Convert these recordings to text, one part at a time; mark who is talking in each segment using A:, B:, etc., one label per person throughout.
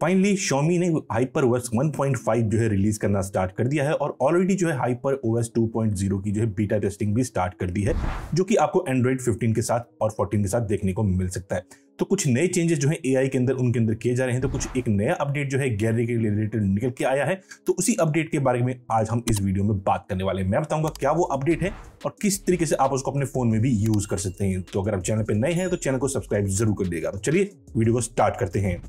A: finally Xiaomi ने Hyper OS 1.5 जो है रिलीज करना स्टार्ट कर दिया है और ऑलरेडी जो है हाइपर ओएस 2.0 की जो है बीटा टेस्टिंग भी स्टार्ट कर दी है जो कि आपको एंड्रॉइड 15 के साथ और 14 के साथ देखने को मिल सकता है तो कुछ नए चेंजेस जो है एआई के अंदर उनके अंदर किए जा रहे हैं तो कुछ एक नया अपडेट जो है गैलरी के रिलेटेड निकल के आया है तो उसी अपडेट के बारे में आज हम इस वीडियो में बात करने वाले हैं मैं बताऊंगा क्या वो अपडेट है और किस तरीके से आप उसको अपने फोन में भी यूज कर सकते हैं तो अगर आप चैनल पर नए हैं तो चैनल को सब्सक्राइब जरूर कर देगा तो चलिए वीडियो को स्टार्ट करते हैं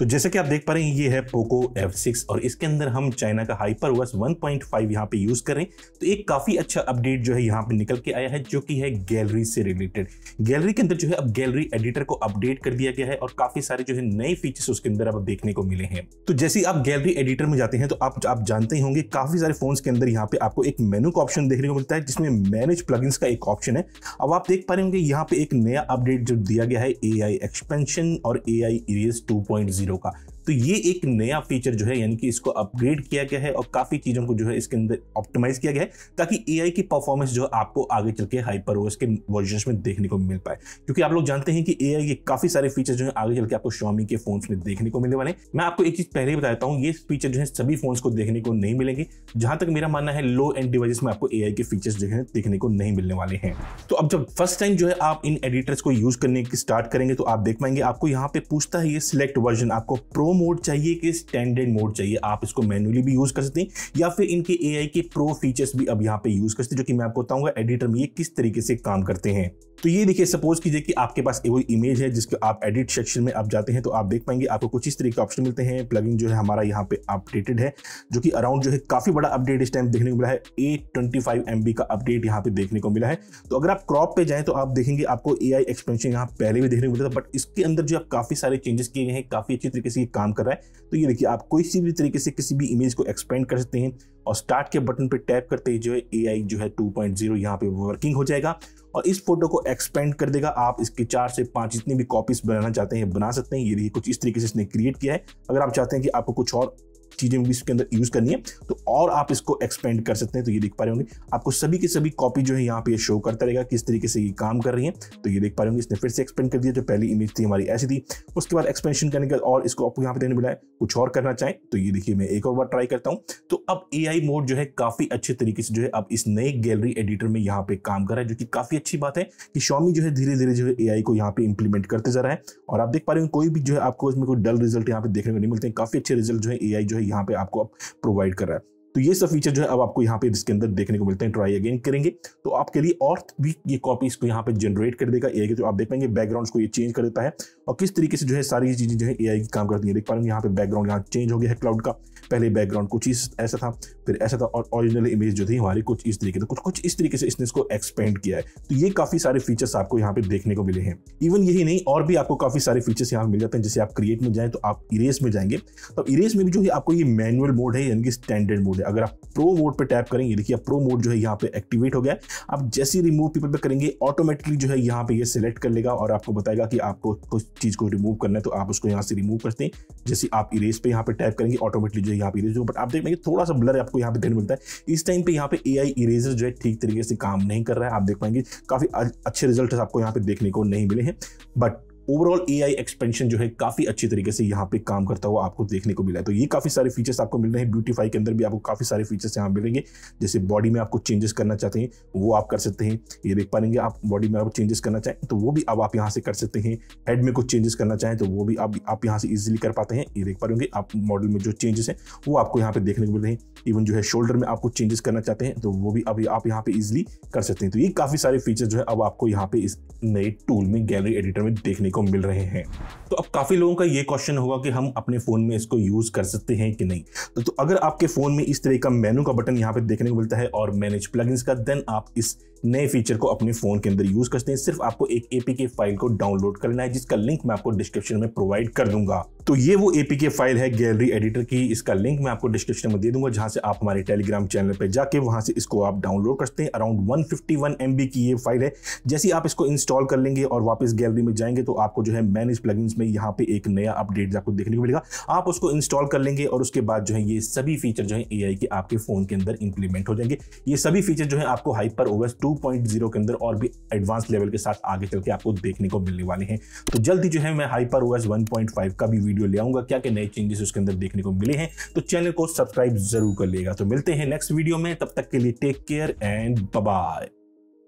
A: तो जैसे कि आप देख पा रहे हैं ये है पोको F6 और इसके अंदर हम चाइना का hyper verse one point five यहाँ पे यूज करें तो एक काफी अच्छा अपडेट जो है यहाँ पे निकल के आया है जो कि है गैलरी से रिलेटेड गैलरी के अंदर जो है अब गैलरी एडिटर को अपडेट कर दिया गया है और काफी सारे जो है नए फीचर्स उसके अंदर अब देखने को मिले हैं तो जैसे आप गैलरी एडिटर में जाते हैं तो आप आप जानते ही होंगे काफी सारे फोन के अंदर यहाँ पे आपको एक मेनू का ऑप्शन देखने को मिलता है जिसमें मैनेज प्लग का एक ऑप्शन है अब आप देख पा रहे होंगे यहाँ पे एक नया अपडेट जो दिया गया है ए एक्सपेंशन और A I erase two point zero ろうか、तो ये एक नया फीचर जो है यानी कि इसको अपग्रेड किया गया है और काफ़ी चीज़ों को जो है इसके अंदर ऑप्टिमाइज किया गया है ताकि ए की परफॉर्मेंस जो है आपको आगे चल के हाइपर के वर्जन में देखने को मिल पाए क्योंकि आप लोग जानते हैं कि ए के काफ़ी सारे फीचर जो है आगे चल के आपको शॉमी के फोन में देखने को मिलने वाले मैं आपको एक चीज़ पहले ही बता देता हूँ ये फीचर जो है सभी फोन को देखने को नहीं मिलेंगे जहां तक मेरा मानना है लो एंड डिवाइस में आपको ए के फीचर जो है देखने को नहीं मिलने वाले हैं तो अब जब फर्स्ट टाइम जो है आप इन एडिटर्स को यूज करने की स्टार्ट करेंगे तो आप देख पाएंगे आपको यहाँ पे पूछता है ये सिलेक्ट वर्जन आपको प्रो मोड चाहिए कि स्टैंडर्ड मोड चाहिए आप इसको मैनुअली भी यूज़ कर सकते हैं या फिर इनके ए के प्रो फीचर्स भी अब यहाँ पे यूज़ कर सकते हैं जो कि मैं आपको बताऊंगा एडिटर में ये किस तरीके से काम करते हैं तो ये देखिए सपोज कीजिए कि आपके पास कोई इमेज है जिसके आप एडिट सेक्शन में आप जाते हैं तो आप देख पाएंगे आपको कुछ इस तरीके के ऑप्शन मिलते हैं प्लगइन जो है हमारा यहाँ पे अपडेटेड है जो कि अराउंड जो है काफी बड़ा अपडेट इस टाइम देखने को मिला है ए ट्वेंटी फाइव एम का अपडेट यहाँ पे देखने को मिला है तो अगर आप क्रॉप पे जाए तो आप देखेंगे आपको ए आई एक्सपेंशन यहाँ पहले भी देखने को मिला था बट इसके अंदर जो आप काफी सारे चेंजेस किए गए हैं काफी अच्छी तरीके से ये काम कर रहा है तो ये देखिए आप कोई सी भी तरीके से किसी भी इमेज को एक्सपेंड कर सकते हैं और स्टार्ट के बटन पे टैप करते ही जो है ए जो है 2.0 पॉइंट यहाँ पे वर्किंग हो जाएगा और इस फोटो को एक्सपेंड कर देगा आप इसके चार से पांच जितनी भी कॉपीज बनाना चाहते हैं बना सकते हैं ये देखिए कुछ इस तरीके से इसने क्रिएट किया है अगर आप चाहते हैं कि आपको कुछ और चीज़ें भी इसके अंदर यूज़ करनी है तो और आप इसको एक्सपेंड कर सकते हैं तो ये देख पा रहे होंगे आपको सभी की सभी कॉपी जो है यहाँ पे शो करता रहेगा किस तरीके से ये काम कर रही है तो ये देख पा रहे होंगे इसने फिर से एक्सपेंड कर दिया जो पहली इमेज थी हमारी ऐसी थी उसके बाद एक्सपेंशन करने के बाद और इसको आपको यहाँ पे देने मिला है कुछ और करना चाहें तो ये देखिए मैं एक और बार ट्राई करता हूँ तो अब ए मोड जो है काफ़ी अच्छे तरीके से जो है अब इस नए गैलरी एडिटर में यहाँ पे काम कर रहा है जो कि काफ़ी अच्छी बात है कि शॉमी जो है धीरे धीरे जो है ए को यहाँ पे इंप्लीमेंट करते जा रहा है और आप देख पा रहे हो कोई भी जो है आपको इसमें कोई डल रिजल्ट यहाँ पे देखने को नहीं मिलते हैं काफ़ी अच्छे रिजल्ट जो है ए जो है यहाँ पे आपको प्रोवाइड कर रहा है तो ये सब फीचर जो है अब आपको यहाँ पे इसके अंदर देखने को मिलते हैं ट्राई अगेन करेंगे तो आपके लिए और भी ये कॉपी इसको यहाँ पे जनरेट कर देगा ए तो आप देख पाएंगे बैकग्राउंड को ये चेंज कर देता है और किस तरीके से जो है सारी चीज़ें जो है ए की काम करती है देख पा रहे यहाँ पे बैकग्राउंड यहाँ चेंज हो गया है क्लाउड का पहले बैकग्राउंड कुछ इस ऐसा था फिर ऐसा था और ऑरिजिनल इमेज जो थी हमारी कुछ इस तरीके से कुछ कुछ इस तरीके से इसने इसको एक्सपेंड किया है तो ये काफ़ी सारे फीचर्स आपको यहाँ पे देखने को मिले हैं इवन यही नहीं और भी आपको काफ़ी सारे फीचर्स यहाँ मिल जाते हैं जैसे आप क्रिएट में जाए तो आप इरेस में जाएंगे तो इरेस में भी जो है आपको ये मैनुअल मोड है यानी कि स्टैंडर्ड मोड है अगर आप प्रो मोड पे टैप करेंगे देखिए प्रो मोड जो है यहाँ पे एक्टिवेट हो गया आप जैसे ही रिमूव पीपल पे करेंगे ऑटोमेटिकली जो है यहाँ पे ये सिलेक्ट कर लेगा और आपको बताएगा कि आपको कुछ चीज़ को रिमूव करना है तो आप उसको यहाँ से रिमूव करते हैं जैसे आप इरेज पे यहाँ पे टैप करेंगे ऑटोमेटिकली जो है यहाँ पे इरेज हो बट आप देखेंगे थोड़ा सा ब्लर आपको यहाँ पे देखने मिलता है इस टाइम पे यहाँ पे ए इरेजर जो है ठीक तरीके से काम नहीं कर रहा है आप देख पाएंगे काफ़ी अच्छे रिजल्ट आपको यहाँ पे देखने को नहीं मिले हैं but overall A I expansion जो है काफ़ी अच्छी तरीके से यहाँ पे काम करता हुआ आपको देखने को मिला है तो ये काफ़ी सारे फीचर्स आपको मिल रहे हैं ब्यूटीफाई के अंदर भी आपको काफ़ी सारे फीचर्स यहाँ मिलेंगे जैसे बॉडी में आपको चेंजेस करना चाहते हैं वो आप कर सकते हैं ये देख पाएंगे आप बॉडी में आप चेंजेस करना चाहें तो वो भी अब आप यहाँ से कर सकते हैं हेड में कुछ चेंजेस करना चाहें तो वो भी आप आप यहाँ से ईजिली कर पाते हैं ये देख पा रहे आप मॉडल में जो चेंजेस हैं वो आपको यहाँ पे देखने को मिल रहे हैं इवन जो है शोल्डर में आपको चेंजेस करना चाहते हैं तो वो भी अभी आप यहाँ पे ईजिली कर सकते हैं तो ये काफ़ी सारे फीचर जो है अब आपको यहाँ पे इस नए टूल में गैलरी एडिटर में देखने को को मिल रहे हैं तो अब काफ़ी लोगों का ये क्वेश्चन होगा कि हम अपने फ़ोन में इसको यूज़ कर सकते हैं कि नहीं तो, तो अगर आपके फ़ोन में इस तरह का मेनू का बटन यहाँ पे देखने को मिलता है और मैनेज प्लगइन्स का देन आप इस नए फीचर को अपने फ़ोन के अंदर यूज़ करते हैं सिर्फ आपको एक एपीके फाइल को डाउनलोड करना है जिसका लिंक मैं आपको डिस्क्रिप्शन में प्रोवाइड कर दूंगा तो ये वो एपीके फाइल है गैलरी एडिटर की इसका लिंक मैं आपको डिस्क्रिप्शन में दे दूंगा जहां से आप हमारे टेलीग्राम चैनल पर जाके वहां से इसको आप डाउनलोड करते हैं अराउंड वन फिफ्टी की ये फाइल है जैसे आप इसको इंस्टॉल कर लेंगे और वापस गैलरी में जाएंगे तो आपको जो है मैनेज प्लग में यहाँ पे एक नया अपडेट आपको देखने को मिलेगा आप उसको इंस्टॉल कर लेंगे और उसके बाद जो है ये सभी फीचर जो है ए के आपके फोन के अंदर इंप्लीमेंट हो जाएंगे ये सभी फीचर जो है आपको हाइपर ओवर टू 2.0 के अंदर और भी एडवांस लेवल के साथ आगे चल के आपको देखने को मिलने वाले हैं तो जल्दी जो है मैं हाइपर ओएस 1.5 का भी वीडियो ले आऊंगा क्या क्या नए चेंजेस उसके अंदर देखने को मिले हैं तो चैनल को सब्सक्राइब जरूर कर लेगा तो मिलते हैं नेक्स्ट वीडियो में तब तक के लिए टेक केयर एंड बाय